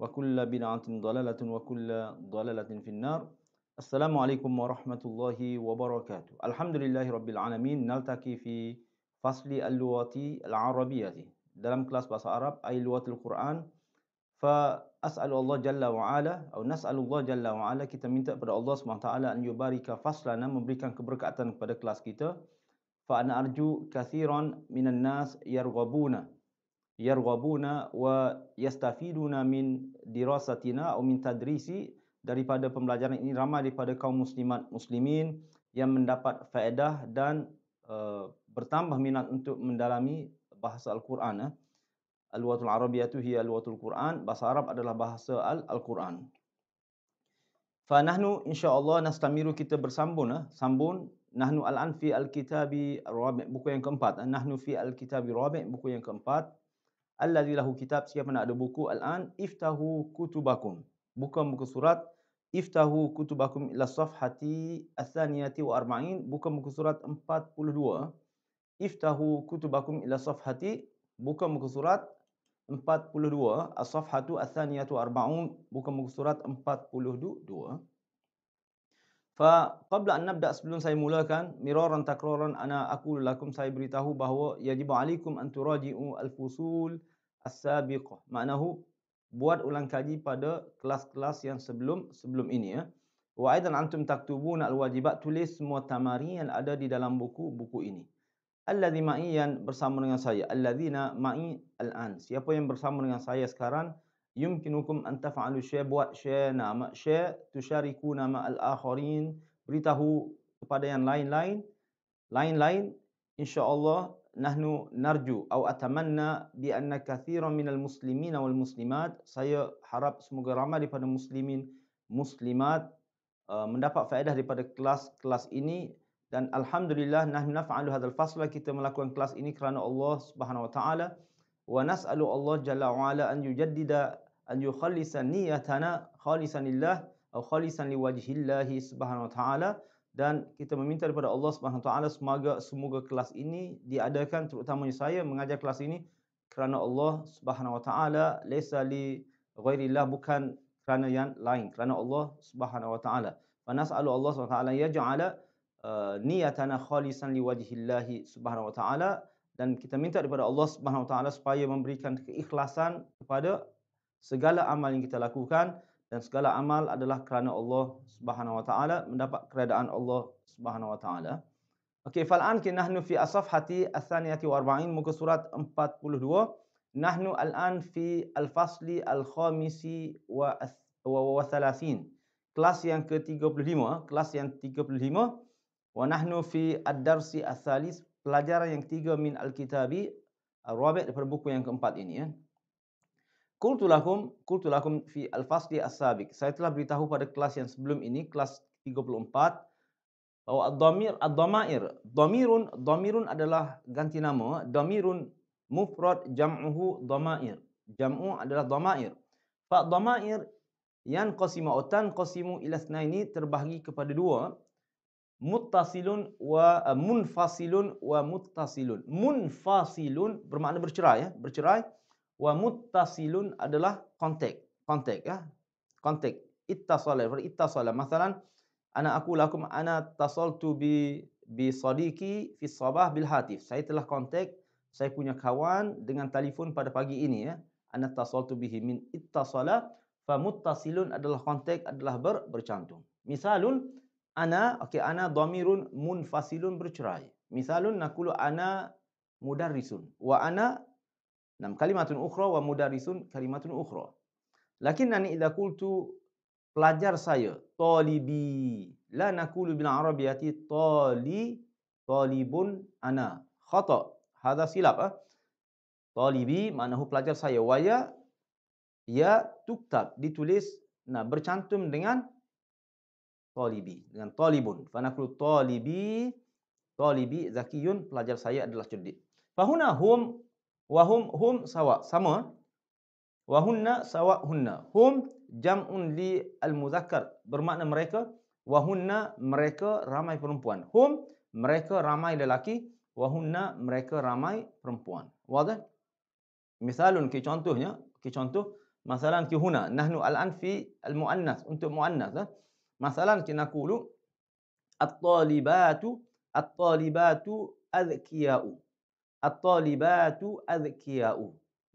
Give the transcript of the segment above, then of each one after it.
وكل بدعة ضلالة وكل ضلالة في النار السلام عليكم ورحمة الله وبركاته الحمد لله رب العالمين نلتقي في فصل اللغات العربية dalam kelas bahasa Arab ayat luat Al-Quran fa as'alu Allah jalla wa ala atau nas'alu Allah jalla wa ala kita minta kepada Allah SWT an yubarika faslana memberikan keberkatan kepada kelas kita fa ana arju kathiran minan nas yarghabuna yarghabuna wa yastafiduna min dirasatina atau min tadrisi daripada pembelajaran ini ramai daripada kaum muslimat muslimin yang mendapat faedah dan uh, bertambah minat untuk mendalami bahasa al-Quran eh. Al-Watul Arabiyatu hiya al-Watul Quran Bahasa Arab adalah bahasa al-Quran Fa Fanahnu insyaAllah nastamiru kita bersambung eh. Sambung Nahnu al-an fi al-kitabi rabi' Buku yang keempat eh. Nahnu fi al-kitabi rabi' Buku yang keempat Allazi lahu kitab siapa nak ada buku al-an iftahu kutubakum. Buka muka surat iftahu kutubakum ila safhati athaniyati wa arba'in. Buka muka surat 42. Iftahu kutubakum ila safhati. Buka muka surat 42. as athaniyatu arba'un. Buka muka surat 42. Fa qabla an nabda sebelum saya mulakan miraran takraran ana aku lakum saya beritahu bahawa yajibu alaikum an turaji'u al-fusul as-sabiqah. Maknahu buat ulang kaji pada kelas-kelas yang sebelum sebelum ini ya. Wa aidan antum taktubuna al-wajibat tulis semua tamari yang ada di dalam buku buku ini. Alladhi ma'iyan bersama dengan saya. Alladhina ma'i al-an. Siapa yang bersama dengan saya sekarang? yumkinukum an taf'alu syai buat syai nama syai tusyariku nama al-akharin beritahu kepada yang lain-lain lain-lain insyaallah nahnu narju atau atamanna bi anna kathiran minal muslimin wal muslimat saya harap semoga ramai daripada muslimin muslimat uh, mendapat faedah daripada kelas-kelas ini dan alhamdulillah nahnu naf'alu hadzal fasl kita melakukan kelas ini kerana Allah Subhanahu wa taala wa nas'alu Allah jalla wa ala an yujaddida an yukhallisa niyatana khalisan lillah atau khalisan liwajhi Allah Subhanahu wa taala dan kita meminta kepada Allah Subhanahu wa taala semoga semoga kelas ini diadakan terutamanya saya mengajar kelas ini kerana Allah Subhanahu wa taala laisa li Allah bukan kerana yang lain kerana Allah Subhanahu wa taala fa nas'alu Allah Subhanahu wa taala yaj'ala uh, niyatana khalisan liwajhi Allah Subhanahu wa taala dan kita minta kepada Allah Subhanahu wa taala supaya memberikan keikhlasan kepada segala amal yang kita lakukan dan segala amal adalah kerana Allah Subhanahu wa taala mendapat keredaan Allah Subhanahu wa taala. Okey, fal'an kita nahnu fi asafhati ath-thaniyati wa 40 muka surat 42. Nahnu al'an fi al-fasli wa wa 30. Kelas yang ke-35, kelas yang 35. Wa nahnu fi ad-darsi pelajaran yang ketiga min al-kitabi. Al-Rabi' daripada buku yang keempat ini. Ya. Kultulahum, kultulahum fi al-fasli as-sabik. Saya telah beritahu pada kelas yang sebelum ini, kelas 34, bahawa ad-damir, ad-damair, damirun, damirun adalah ganti nama, damirun mufrad jam'uhu damair. Jam'u adalah damair. Fa damair yang qasimu utan qasimu ila ini terbahagi kepada dua. Muttasilun wa eh, munfasilun wa muttasilun. Munfasilun bermakna bercerai ya, bercerai wa muttasilun adalah kontak kontak ya kontak ittasala ver ittasala misalan ana aqulu lakum ana tasaltu bi bi sadiqi fi sabah bil hatif saya telah kontak saya punya kawan dengan telefon pada pagi ini ya ana tasaltu bihi min ittasala fa muttasilun adalah kontak adalah ber bercantum misalun ana okey ana dhamirun munfasilun bercerai misalun naqulu ana mudarrisun wa ana Nam kalimatun ukhra wa mudarisun kalimatun ukhra. Lakin nani idha kultu pelajar saya, talibi. La nakulu bil arabiyati tali, talibun ana. Khata. Hada silap. Ah? Talibi maknahu pelajar saya. Waya, ia ya tuktab, ditulis, nah bercantum dengan talibi, dengan talibun. Fanakulu talibi, talibi zakiyun, pelajar saya adalah cerdik. Fahuna hum Wahum hum sawa sama. Wahunna sawa hunna. Hum jamun li al muzakkar bermakna mereka. Wahunna mereka ramai perempuan. Hum mereka ramai lelaki. Wahunna mereka ramai perempuan. Wada. Misalun ke contohnya, ke contoh masalan ke huna nahnu al'an fi al muannas untuk muannas. Eh? Masalan kita nakulu at-talibatu at-talibatu adhkiya'u. At-talibatu azkiya'u.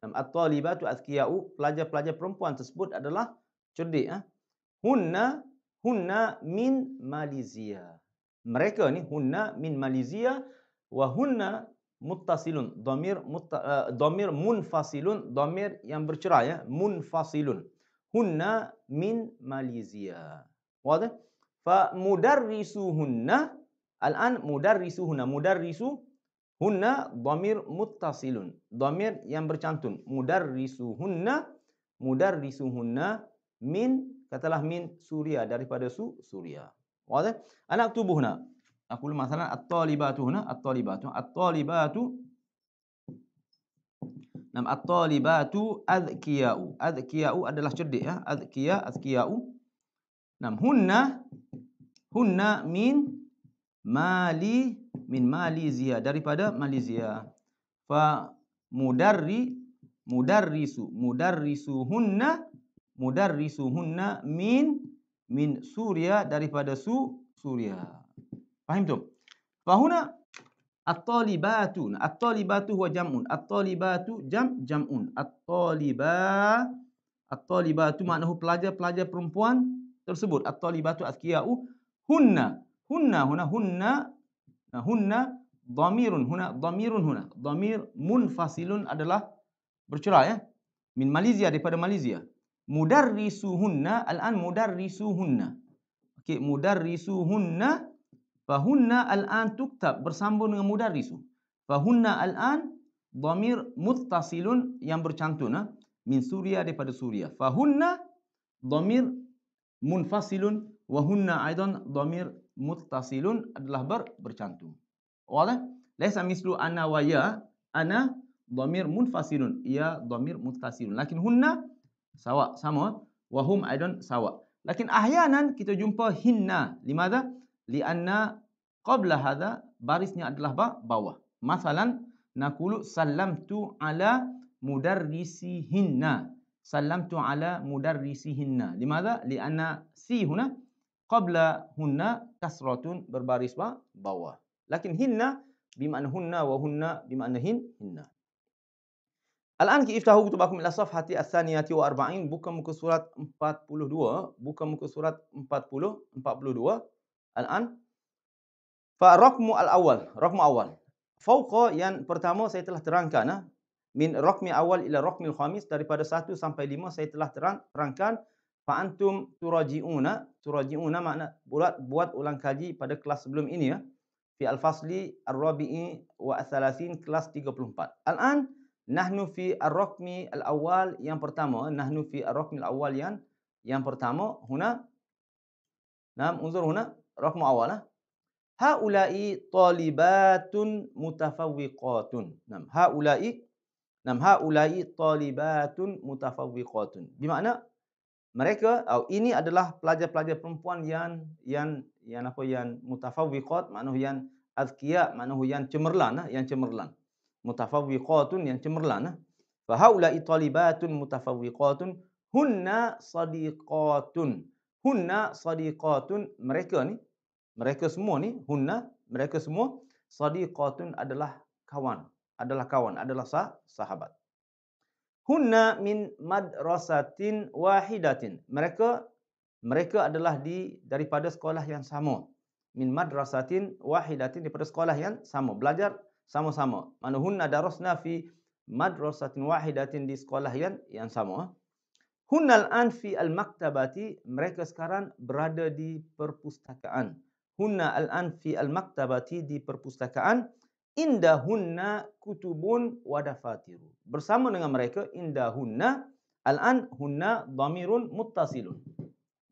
Dan at-talibatu azkiya'u, pelajar-pelajar perempuan tersebut adalah cerdik. Ha? Hunna, hunna min Malaysia. Mereka ni, hunna min Malaysia. Wa hunna muttasilun. Domir, muta, uh, eh, domir munfasilun. Domir yang bercerai. Ya? Munfasilun. Hunna min Malaysia. Wadah? Fa mudarrisuhunna. Al-an mudarrisuhunna. Mudarrisuhunna. Hunna dhamir mutasilun, Dhamir yang bercantun. Mudar mudar risu hunna, risu hunna Min. Katalah min suria. Daripada su suria. Wadah. Eh? Anak tubuhna. Aku lemah salah. At-talibatuhna. At-talibatu. At-talibatu. Nam at-talibatu adhkiya'u. Adhkiya'u adalah cerdik. Ya. Adhkiya, adhkiya'u. Nam hunna. Hunna min Mali min Malaysia daripada Malaysia. Fa mudarri mudarrisu mudarrisuhunna Hunna. min min Suria daripada su Suria. Faham tu? Fa huna at-talibatun at-talibatu huwa jam'un at-talibatu jam jam'un at-taliba at-talibatu maknahu pelajar-pelajar perempuan tersebut at-talibatu azkiyau hunna hunna hunna hunna Hunna dhamirun huna dhamirun huna. Dhamir munfasilun adalah bercerai ya. Min Malaysia daripada Malaysia. Mudarrisuhunna al'an mudarrisuhunna. Okey, mudarrisuhunna fahunna al'an tuktab bersambung dengan mudarrisu. Fahunna al'an dhamir muttasilun yang bercantum ya. Eh? min Suria daripada Suria. Fahunna dhamir munfasilun wa hunna aidan dhamir muttasilun adalah ber, bercantum. Wala laisa mislu ana wa ya ana dhamir munfasilun ya dhamir muttasilun. Lakin hunna sawa sama wa hum aidan sawa. Lakin ahyanan kita jumpa hinna. Limada? Lianna qabla hadha barisnya adalah ba bawah. Masalan naqulu sallamtu ala mudarrisi hinna. Sallamtu ala mudarrisi hinna. Limada? Lianna si huna qabla hunna kasratun berbaris ba bawah. Lakin hinna bimakna hunna wa hunna bimakna hin hinna. Al-an ki iftahu kutubakum ila safhati as-saniyati wa arba'in buka muka surat 42 buka muka surat 40 42 al-an fa rakmu al-awwal rakmu awal Fauqa yang pertama saya telah terangkan ah, min rakmi awal ila rakmi khamis daripada satu sampai lima saya telah terang, terangkan Fa antum turaji'una, turaji'una makna buat buat ulang kaji pada kelas sebelum ini ya. Fi al-fasli ar-rabi'i wa al-thalathin kelas 34. Al-an nahnu fi ar-rakmi al-awwal yang pertama, nahnu fi ar-rakmi al-awwal yang yang pertama huna. Naam, unzur huna, rakmu awal ha? Haulai talibatun mutafawwiqatun. Naam, haulai Naam, haulai talibatun mutafawwiqatun. Bermakna mereka oh, ini adalah pelajar-pelajar perempuan yang yang yang apa yang mutafawwiqat maknanya yang azkiya maknanya yang cemerlang yang cemerlang mutafawwiqatun yang cemerlan fa haula italibatun mutafawwiqatun hunna sadiqatun hunna sadiqatun mereka ni mereka semua ni hunna mereka semua sadiqatun adalah kawan adalah kawan adalah sah sahabat Hunna min madrasatin wahidatin. Mereka mereka adalah di daripada sekolah yang sama. Min madrasatin wahidatin daripada sekolah yang sama. Belajar sama-sama. Mana hunna darasna fi madrasatin wahidatin di sekolah yang yang sama. Hunna al-an fi al-maktabati. Mereka sekarang berada di perpustakaan. Hunna al-an fi al-maktabati di perpustakaan indahunna kutubun wadafatiru. Bersama dengan mereka indahunna al-an hunna damirun muttasilun.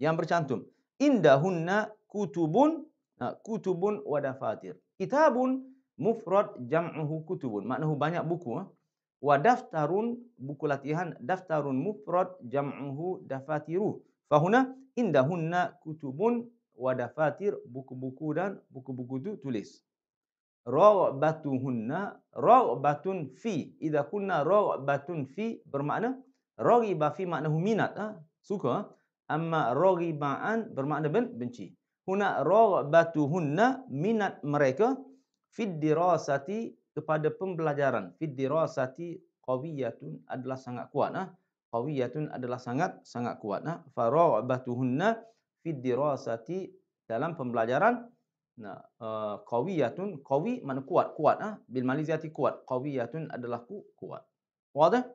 Yang bercantum indahunna kutubun kutubun wadafatir. Kitabun mufrad jam'uhu kutubun. Maknahu banyak buku. Ha. Wa buku latihan daftarun mufrad jam'uhu dafatiru. Fahuna indahunna kutubun wadafatir buku-buku dan buku-buku itu tulis ra'batuhunna ra'batun fi idza kunna ra'batun fi bermakna raghiba fi makna minat, ha? suka amma raghiban bermakna ben, benci huna ra'batuhunna minat mereka fid dirasati kepada pembelajaran fid dirasati qawiyatun adalah sangat kuat ha? qawiyatun adalah sangat sangat kuat ha? fa ra'batuhunna fid dirasati dalam pembelajaran Nah, uh, qawiyatun qawi mana kuat kuat ah ha? bil maliziyati kuat qawiyatun adalah ku, kuat. Wadah.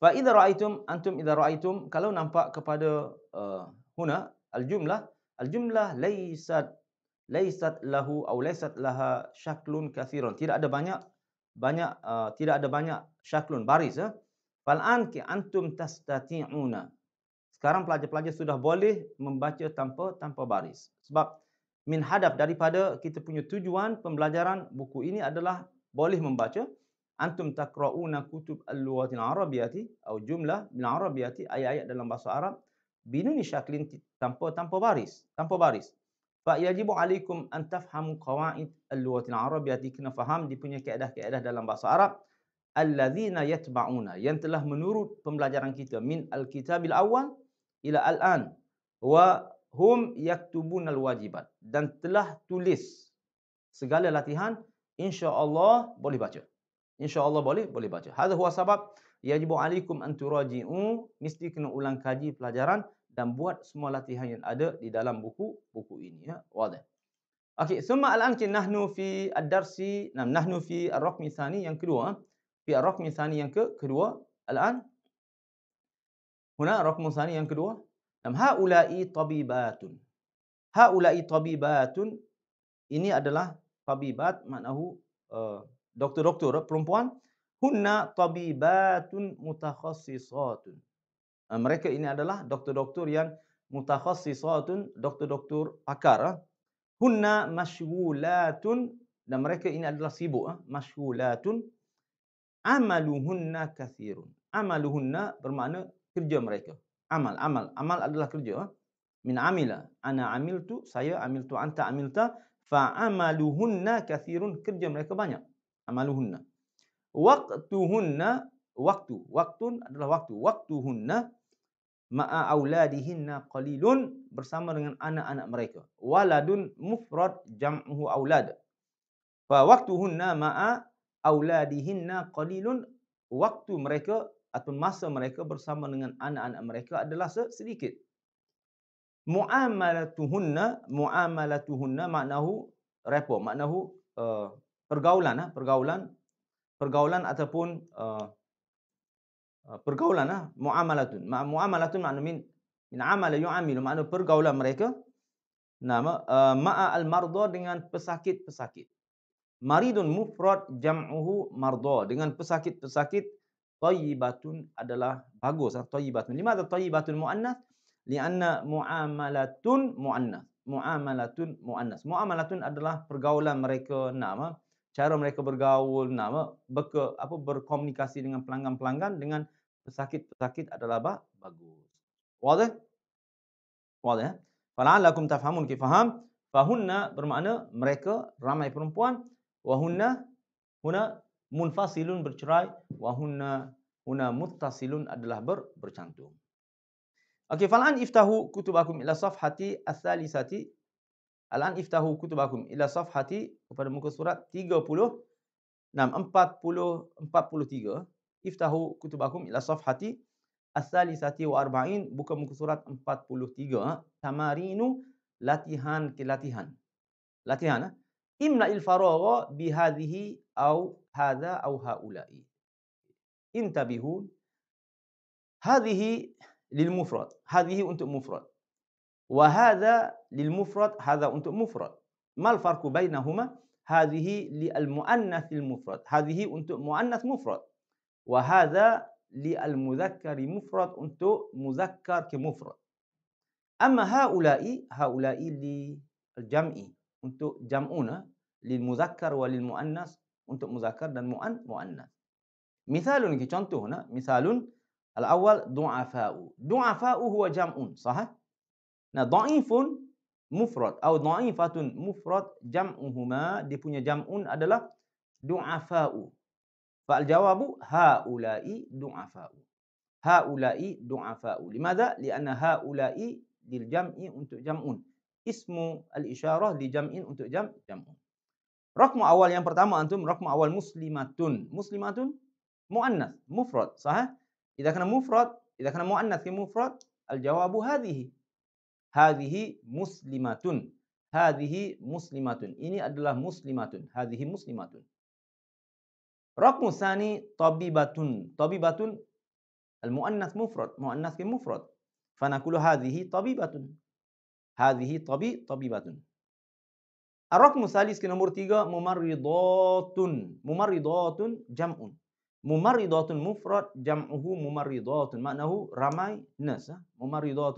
Fa idza ra'aitum antum idza ra'aitum kalau nampak kepada uh, huna al jumlah al jumlah laysat laysat lahu aw laysat laha syaklun kathiran tidak ada banyak banyak uh, tidak ada banyak syaklun baris ah. Ha? Fal an ki antum tastati'una. Sekarang pelajar-pelajar sudah boleh membaca tanpa tanpa baris. Sebab min hadaf daripada kita punya tujuan pembelajaran buku ini adalah boleh membaca antum takrauna kutub al-lughati al-arabiyati atau jumlah min arabiyati ayat-ayat dalam bahasa Arab binun syaklin tanpa tanpa baris tanpa baris fa yajibu alaikum an tafhamu qawaid al-lughati al-arabiyati kena faham dia punya kaedah-kaedah dalam bahasa Arab alladhina yatba'una yang telah menurut pembelajaran kita min al-kitabil awal ila al-an wa hum yaktubun al-wajibat dan telah tulis segala latihan insya-Allah boleh baca. Insya-Allah boleh boleh baca. Hadha huwa sabab yajibu alaikum an turaji'u mesti kena ulang kaji pelajaran dan buat semua latihan yang ada di dalam buku buku ini ya. Wada. Okey, summa al-an nahnu fi ad-darsi, nam nahnu fi ar-raqmi thani yang kedua. Ha. Fi ar-raqmi thani yang ke kedua. Al-an هنا رقم ثاني يعني كدوه dan haulai tabibatun. Haulai tabibatun ini adalah tabibat maknahu uh, doktor-doktor eh, perempuan. Hunna tabibatun mutakhasisatun. Uh, mereka ini adalah doktor-doktor yang mutakhasisatun, doktor-doktor pakar. Uh. Hunna mashgulatun dan mereka ini adalah sibuk. Uh. Mashgulatun. Amaluhunna kathirun. Amaluhunna bermakna kerja mereka amal amal amal adalah kerja min amila ana amiltu saya amiltu anta amilta fa amaluhunna kathirun kerja mereka banyak amaluhunna waqtuhunna waktu waktun adalah waktu waqtuhunna ma'a auladihinna qalilun bersama dengan anak-anak mereka waladun mufrad jam'uhu aulad fa waqtuhunna ma'a auladihinna qalilun waktu mereka atau masa mereka bersama dengan anak-anak mereka adalah sedikit. Mu'amalatuhunna, mu'amalatuhunna maknahu repo, maknahu uh, pergaulan, uh, pergaulan, pergaulan ataupun uh, pergaulan, uh, mu'amalatun. Mu'amalatun maknanya min, min amala yu'amilu, maknanya pergaulan mereka, nama uh, ma'a al mardo dengan pesakit-pesakit. Maridun mufrad jam'uhu mardo dengan pesakit-pesakit tayyibatun adalah bagus. Lah, tayyibatun. Lima ada tayyibatun mu'annas? Lianna mu'amalatun mu'annas. Mu'amalatun mu'annas. Mu'amalatun adalah pergaulan mereka nama. Eh. Cara mereka bergaul nama. Eh. Berke, apa, berkomunikasi dengan pelanggan-pelanggan dengan pesakit-pesakit adalah apa? Bagus. Wadah? Wadah. Eh? Fala'alakum tafhamun faham. Fahunna bermakna mereka ramai perempuan. Wahunna huna munfasilun bercerai wahunna huna muttasilun adalah ber, bercantum. Okey, fal'an iftahu kutubakum ila safhati al-thalisati. Al'an iftahu kutubakum ila safhati kepada muka surat 36, 40, 43. Iftahu kutubakum ila safhati al-thalisati wa arba'in. Buka muka surat 43. Tamarinu latihan ke latihan. Latihan. Eh? Imna il أو هذا أو هؤلاء انتبهوا هذه للمفرد هذه أنت مفرد وهذا للمفرد هذا أنت مفرد ما الفرق بينهما هذه للمؤنث المفرد هذه أنت مؤنث مفرد وهذا للمذكر مفرد أنت مذكر كمفرد أما هؤلاء هؤلاء للجمع أنت جمعون للمذكر وللمؤنث untuk muzakkar dan mu'an mu'annas. Misalun ini contoh nah, misalun al-awwal du'afa'u. Du'afa'u huwa jam'un, sah? Nah, dha'ifun mufrad atau dha'ifatun mufrad jam'uhuma dia punya jam'un adalah du'afa'u. Fa'al jawabu haula'i du'afa'u. Haula'i du'afa'u. Limadha? Lianna haula'i lil jam'i untuk jam'un. Ismu al-isyarah li jam'in untuk jam' jam'un. Rakmu awal yang pertama antum rakmu awal muslimatun. Muslimatun muannas mufrad, صحيح؟ إذا كان مفرد إذا كان مؤنث مفرد الجواب هذه. هذه مسلمة. هذه مسلمة. Ini adalah muslimatun. هذه مسلمة. رقم ثاني طبيبة. طبيبة المؤنث مفرد، مؤنث مفرد. فنقول هذه طبيبة. هذه طبي طبيبة. الرقم الثالث كده نمر تيجا ممرضات ممرضات جمع ممرضات مفرد جمعه ممرضات معناه رمي ناس ممرضات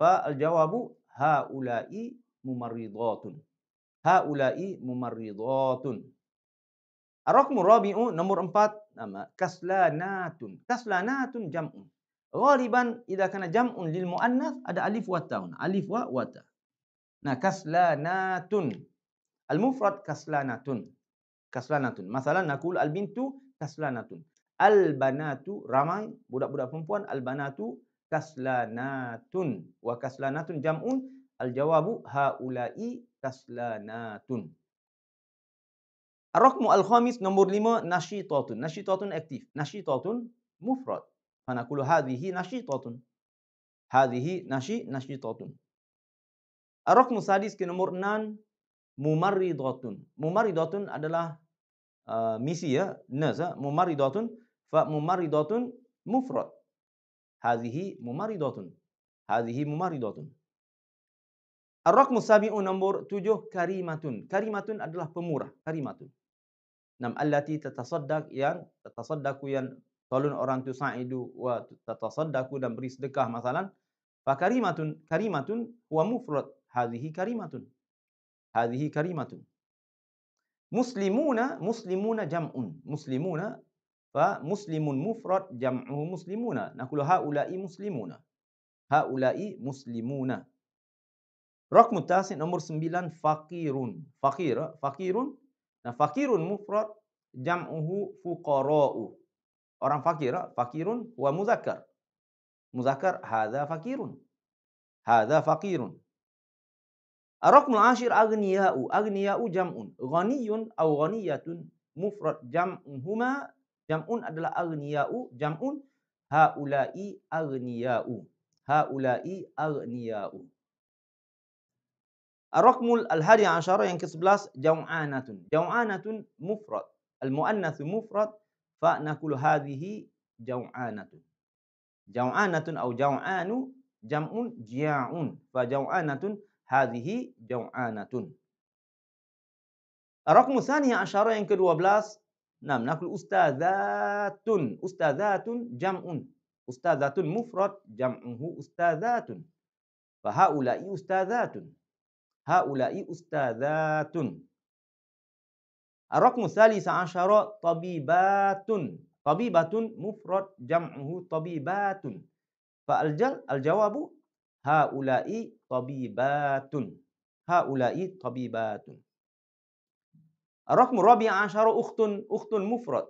فالجواب هؤلاء ممرضات هؤلاء ممرضات الرقم الرابع نمر أمبات نعم، nama كسلانات kaslanatun jam'un غالبا إذا كان جمع للمؤنث ada ألف wa ta alif wa wa ta المفرد كسلانة كسلانة مثلا نقول البنت كسلانة البنات ramai budak-budak perempuan albanatu kaslanatun wa kaslanatun الجواب هؤلاء haulai الرقم الخامس نمبر لما نشيطات نشيطات اكتيف نشيطات مفرد فنقول هذه نشيطات هذه نشي نشيطات الرقم السادس كنمر نان mumarridatun. Mumarridatun adalah uh, misi ya, nurse ya. Mumarridatun fa mumarridatun mufrad. Hadhihi mumarridatun. Hadhihi mumarridatun. Ar-raqmu sabi'u nombor tujuh karimatun. Karimatun adalah pemurah, karimatun. Nam allati tatasaddaq yang tatasaddaqu yang talun orang tu sa'idu wa tatasaddaqu dan beri sedekah masalan. Fa karimatun, karimatun wa mufrad. Hadhihi karimatun. هذه كريمة مسلمون مسلمون جمع مسلمون فمسلم مفرد جمعه مسلمون نقول هؤلاء مسلمون هؤلاء مسلمون رقم التاسع نمبر sembilan فقير فقير فقير فقير مفرد جمعه فقراء orang fakir فقير هو مذكر مذكر هذا فقير هذا فقير الرقم العاشر أغنياء أغنياء جمع غني أو غنية مفرد جمعهما جمع adalah أغنياء جمع هؤلاء أغنياء هؤلاء أغنياء الرقم الهادي عشر ينكس بلاس جوعانة جوعانة مفرد المؤنث مفرد فنقول هذه جوعانة جوعانة أو جوعان جمع جياع فجوعانة hadhihi jau'anatun. Rakmu thani asyara yang ke-12. Nam nakul ustazatun. Ustazatun jam'un. Ustazatun mufrad jam'uhu ustazatun. Fahaulai ustazatun. Haulai ustazatun. Rakmu thali sa'asyara tabibatun. Tabibatun mufrad jam'uhu tabibatun. Fa'aljal aljawabu هؤلاء طبيبات هؤلاء طبيبات الرقم الرابع عشر أخت أخت مفرد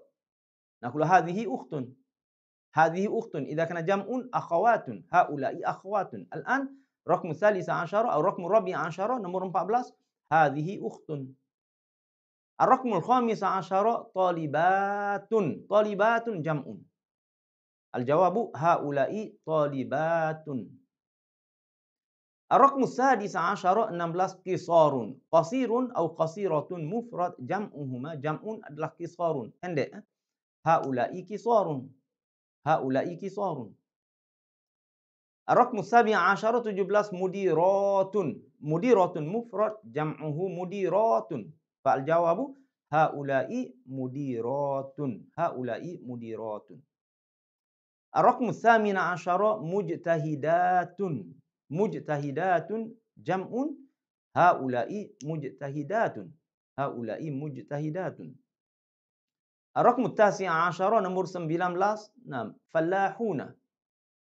نقول هذه أخت هذه أخت إذا كان جمع أخوات هؤلاء أخوات الآن رقم الثالث عشر أو رقم الرابع عشر نمبر 14 هذه أخت الرقم الخامس عشر طالبات طالبات جمع الجواب هؤلاء طالبات الرقم السادس عشر نملس قصار قصير أو قصيرة مفرد جمعهما جمع adalah قصار pendek هؤلاء قصار هؤلاء قصار الرقم السابع عشر 17 مديرات مديرات مفرد جمعه مديرات فالجواب هؤلاء مديرات هؤلاء مديرات الرقم الثامن عشر مجتهدات مجتهدات جمع هؤلاء مجتهدات هؤلاء مجتهدات الرقم التاسع عشر نمبر لاس نعم فلاحون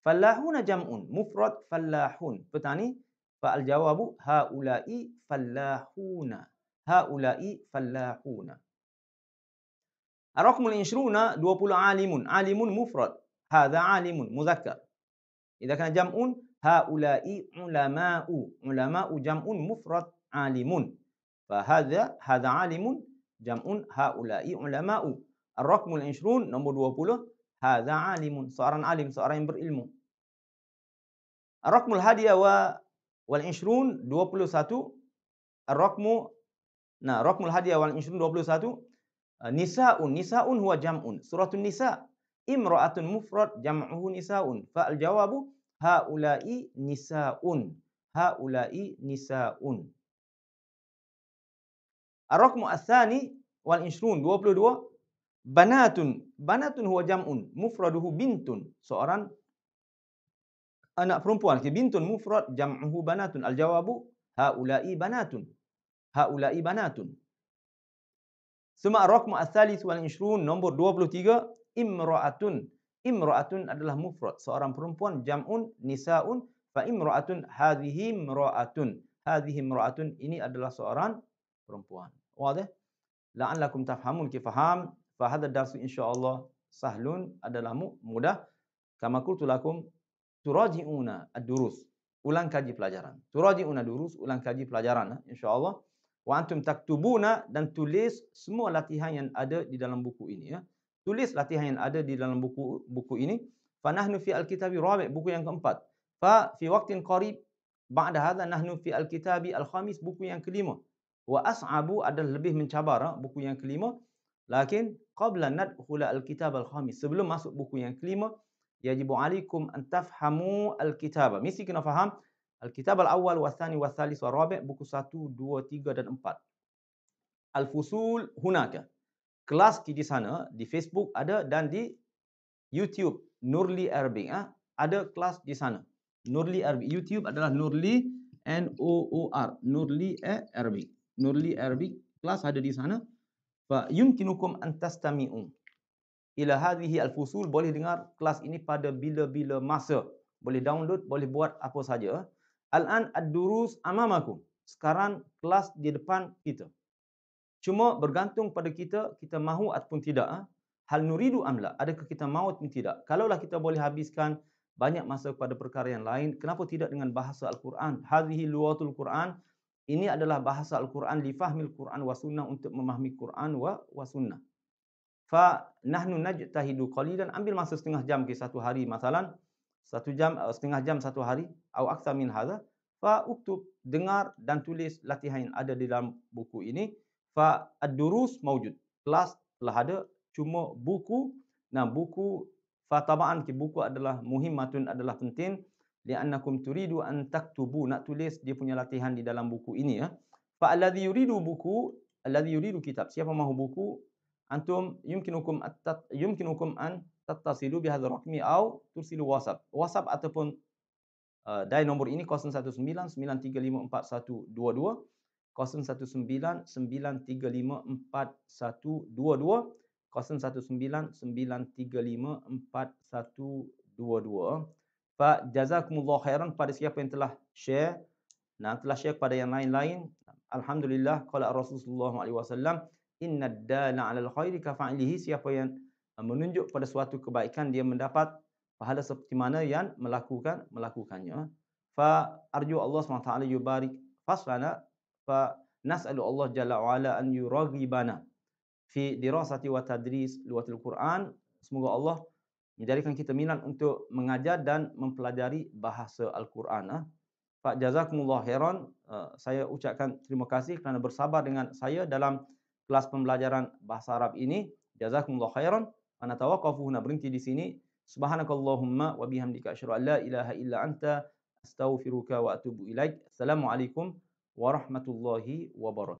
فلاحون جمع مفرد فلاحون petani فالجواب هؤلاء فلاحون هؤلاء فلاحون الرقم العشرون دوبل عالم عالم مفرد هذا عالم مذكر إذا كان جمع هؤلاء علماء علماء جمع مفرد عالم فهذا هذا عالم جمع هؤلاء علماء الرقم العشرون نمبر 20 هذا عالم seorang عالم seorang yang berilmu الرقم الهادي والعشرون 21 الرقم نا رقم الهادي والعشرون 21 نساء نساء هو جمع سورة النساء امرأة مفرد جمعه نساء فالجواب haula'i nisa'un haula'i nisa'un Ar-rakmu ats-tsani wal 22 banatun banatun huwa jam'un mufraduhu bintun seorang anak perempuan ke bintun mufrad jam'uhu banatun al-jawabu haula'i banatun haula'i banatun Suma ar-rakmu ats-tsalits wal 20 nombor 23 imra'atun imra'atun adalah mufrad seorang perempuan jam'un nisa'un fa imra'atun hadhihi imra'atun hadhihi imra'atun ini adalah seorang perempuan wadah la'allakum tafhamun kif faham fa hadha darsu insyaallah sahlun adalah mudah kama qultu lakum turaji'una ad-durus ulang kaji pelajaran turaji'una durus ulang kaji pelajaran eh, insyaallah wa antum taktubuna dan tulis semua latihan yang ada di dalam buku ini ya tulis latihan yang ada di dalam buku buku ini fa nahnu fi alkitabi rabi' buku yang keempat fa fi waqtin qarib ba'da hadha nahnu fi alkitabi alkhamis buku yang kelima wa as'abu adalah lebih mencabar ha, buku yang kelima lakin qabla nadkhula alkitab alkhamis sebelum masuk buku yang kelima yajibu alaikum an tafhamu alkitab mesti kena faham alkitab alawwal wa thani wa thalith wa rabi' buku 1 2 3 dan 4 alfusul hunaka kelas di sana di Facebook ada dan di YouTube Nurli Erbing ah ha? ada kelas di sana Nurli Erbing YouTube adalah Nurli N O O R Nurli Erbing Nurli Erbing kelas ada di sana fa yumkinukum an tastami'u ila hadhihi al-fusul boleh dengar kelas ini pada bila-bila masa boleh download boleh buat apa saja al-an ad-durus amamakum sekarang kelas di depan kita Cuma bergantung pada kita, kita mahu ataupun tidak. Ah, hal nuridu amla, adakah kita mahu ataupun tidak. Kalaulah kita boleh habiskan banyak masa kepada perkara yang lain, kenapa tidak dengan bahasa Al-Quran? Hadhi luwatul Quran, ini adalah bahasa Al-Quran, lifahmil Quran wa sunnah untuk memahami Quran wa, wa sunnah. Fa nahnu najtahidu qalilan ambil masa setengah jam ke satu hari masalan satu jam eh, setengah jam satu hari au aksa min hadza fa uktub dengar dan tulis latihan yang ada di dalam buku ini fa ad-durus mawjud. Kelas telah ada cuma buku nah buku fatama'an ki buku adalah muhimmatun adalah penting li'annakum turidu an taktubu nak tulis dia punya latihan di dalam buku ini ya. Fa alladhi yuridu buku alladhi yuridu kitab siapa mahu buku antum yumkinukum at yumkinukum an tattasilu bi hadha raqmi aw tursilu whatsapp whatsapp ataupun uh, dai nombor ini 019 9354122 0199354122 Pak jazakumullah khairan pada siapa yang telah share dan nah, telah share kepada yang lain-lain. Alhamdulillah qala Rasulullah SAW, Inna innad dana 'alal khairi ka fa'ilihi siapa yang eh, menunjuk pada suatu kebaikan dia mendapat pahala seperti mana yang melakukan melakukannya. Fa arju Allah SWT yubarik faslana Fa فنسأل الله جل وعلا أن fi dirasati wa tadris لغة القرآن Semoga Allah menjadikan kita minat untuk mengajar dan mempelajari bahasa Al-Quran. Pak ah. Jazakumullah Heron, eh, saya ucapkan terima kasih kerana bersabar dengan saya dalam kelas pembelajaran bahasa Arab ini. Jazakumullah Heron. Ana tawakafu huna berhenti di sini. Subhanakallahumma wa bihamdika asyru an la ilaha illa anta astaghfiruka wa atubu ilaik. Assalamualaikum ورحمة الله وبركاته